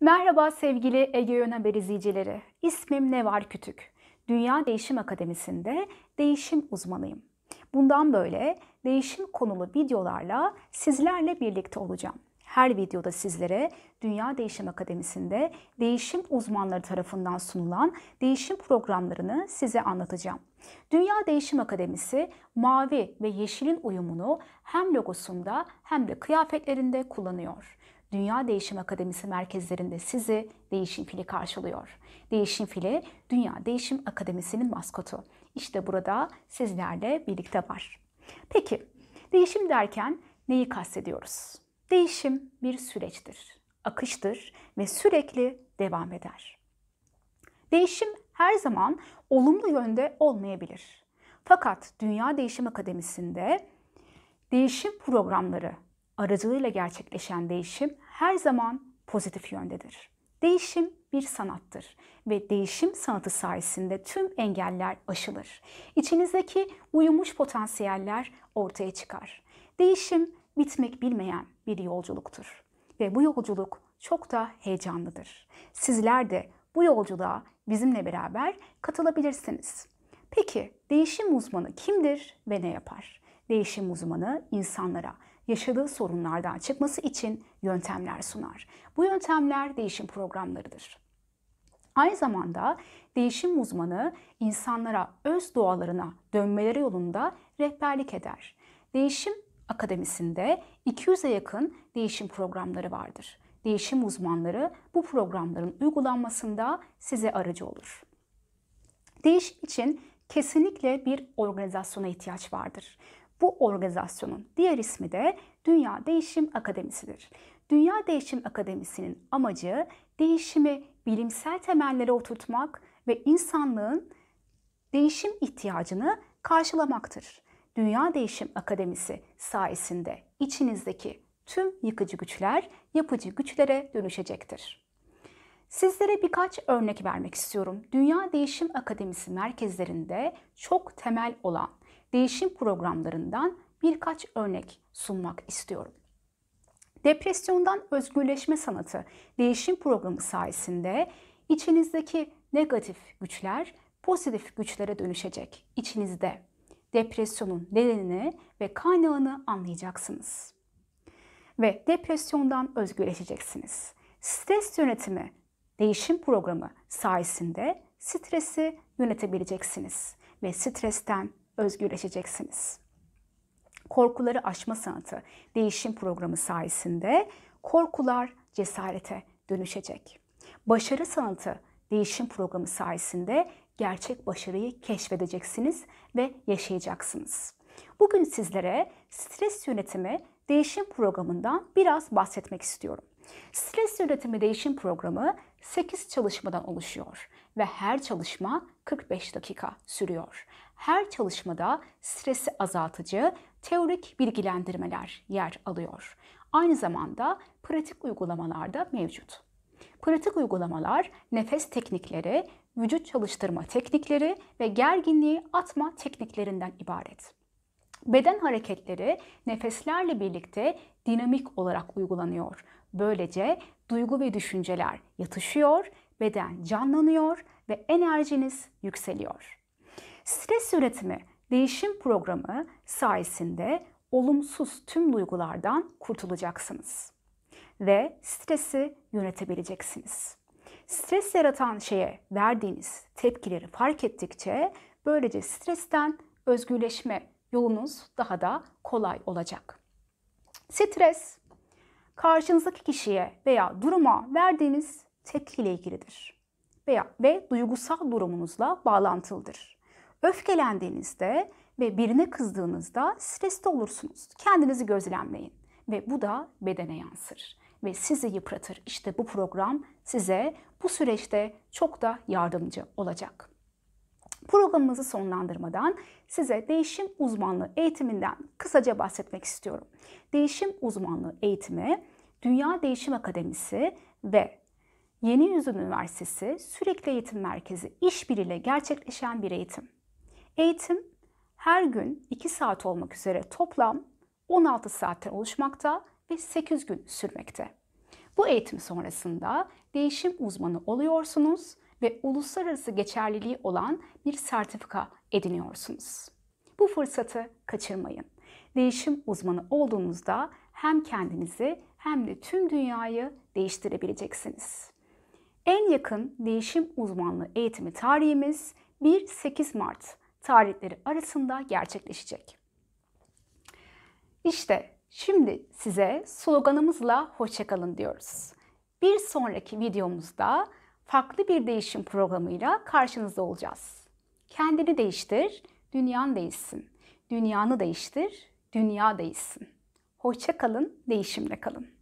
Merhaba sevgili Ege Yön Haber izleyicileri. İsmim Nevar Kütük. Dünya Değişim Akademisi'nde değişim uzmanıyım. Bundan böyle değişim konulu videolarla sizlerle birlikte olacağım. Her videoda sizlere Dünya Değişim Akademisi'nde değişim uzmanları tarafından sunulan değişim programlarını size anlatacağım. Dünya Değişim Akademisi mavi ve yeşilin uyumunu hem logosunda hem de kıyafetlerinde kullanıyor. Dünya Değişim Akademisi merkezlerinde sizi Değişim Fili karşılıyor. Değişim Fili Dünya Değişim Akademisi'nin maskotu. İşte burada sizlerle birlikte var. Peki değişim derken neyi kastediyoruz? Değişim bir süreçtir, akıştır ve sürekli devam eder. Değişim her zaman olumlu yönde olmayabilir. Fakat Dünya Değişim Akademisi'nde değişim programları aracılığıyla gerçekleşen değişim her zaman pozitif yöndedir. Değişim bir sanattır ve değişim sanatı sayesinde tüm engeller aşılır. İçinizdeki uyumuş potansiyeller ortaya çıkar. Değişim bitmek bilmeyen bir yolculuktur ve bu yolculuk çok da heyecanlıdır. Sizler de bu yolculuğa bizimle beraber katılabilirsiniz. Peki değişim uzmanı kimdir ve ne yapar? Değişim uzmanı insanlara yaşadığı sorunlardan çıkması için yöntemler sunar. Bu yöntemler değişim programlarıdır. Aynı zamanda değişim uzmanı insanlara öz doğalarına dönmeleri yolunda rehberlik eder. Değişim Akademisi'nde 200'e yakın değişim programları vardır. Değişim uzmanları bu programların uygulanmasında size aracı olur. Değişim için kesinlikle bir organizasyona ihtiyaç vardır. Bu organizasyonun diğer ismi de Dünya Değişim Akademisi'dir. Dünya Değişim Akademisi'nin amacı değişimi bilimsel temellere oturtmak ve insanlığın değişim ihtiyacını karşılamaktır. Dünya Değişim Akademisi sayesinde içinizdeki tüm yıkıcı güçler yapıcı güçlere dönüşecektir. Sizlere birkaç örnek vermek istiyorum. Dünya Değişim Akademisi merkezlerinde çok temel olan değişim programlarından birkaç örnek sunmak istiyorum. Depresyondan özgürleşme sanatı değişim programı sayesinde içinizdeki negatif güçler pozitif güçlere dönüşecek İçinizde Depresyonun nedenini ve kaynağını anlayacaksınız. Ve depresyondan özgürleşeceksiniz. Stres yönetimi değişim programı sayesinde stresi yönetebileceksiniz ve stresten özgürleşeceksiniz. Korkuları aşma sanatı değişim programı sayesinde korkular cesarete dönüşecek. Başarı sanatı değişim programı sayesinde gerçek başarıyı keşfedeceksiniz ve yaşayacaksınız. Bugün sizlere stres yönetimi değişim programından biraz bahsetmek istiyorum. Stres yönetimi değişim programı 8 çalışmadan oluşuyor ve her çalışma 45 dakika sürüyor. Her çalışmada stresi azaltıcı teorik bilgilendirmeler yer alıyor. Aynı zamanda pratik uygulamalar da mevcut. Pratik uygulamalar nefes teknikleri, vücut çalıştırma teknikleri ve gerginliği atma tekniklerinden ibaret. Beden hareketleri nefeslerle birlikte dinamik olarak uygulanıyor. Böylece duygu ve düşünceler yatışıyor, beden canlanıyor ve enerjiniz yükseliyor. Stres yönetimi değişim programı sayesinde olumsuz tüm duygulardan kurtulacaksınız ve stresi yönetebileceksiniz. Stres yaratan şeye verdiğiniz tepkileri fark ettikçe böylece stresten özgürleşme yolunuz daha da kolay olacak. Stres karşınızdaki kişiye veya duruma verdiğiniz tepki ile ilgilidir veya ve duygusal durumunuzla bağlantılıdır. Öfkelendiğinizde ve birine kızdığınızda stresli olursunuz. Kendinizi gözlemleyin ve bu da bedene yansır ve sizi yıpratır. İşte bu program size bu süreçte çok da yardımcı olacak. Programımızı sonlandırmadan size değişim uzmanlığı eğitiminden kısaca bahsetmek istiyorum. Değişim uzmanlığı eğitimi Dünya Değişim Akademisi ve Yeni Yüzün Üniversitesi Sürekli Eğitim Merkezi işbiriyle gerçekleşen bir eğitim. Eğitim her gün 2 saat olmak üzere toplam 16 saatten oluşmakta ve 8 gün sürmekte. Bu eğitim sonrasında değişim uzmanı oluyorsunuz ve uluslararası geçerliliği olan bir sertifika ediniyorsunuz. Bu fırsatı kaçırmayın. Değişim uzmanı olduğunuzda hem kendinizi hem de tüm dünyayı değiştirebileceksiniz. En yakın değişim uzmanlığı eğitimi tarihimiz 1-8 Mart tarihleri arasında gerçekleşecek. İşte şimdi size sloganımızla hoşçakalın diyoruz. Bir sonraki videomuzda farklı bir değişim programıyla karşınızda olacağız. Kendini değiştir, dünyan değişsin. Dünyanı değiştir, dünya değişsin. Hoşçakalın, değişimle kalın.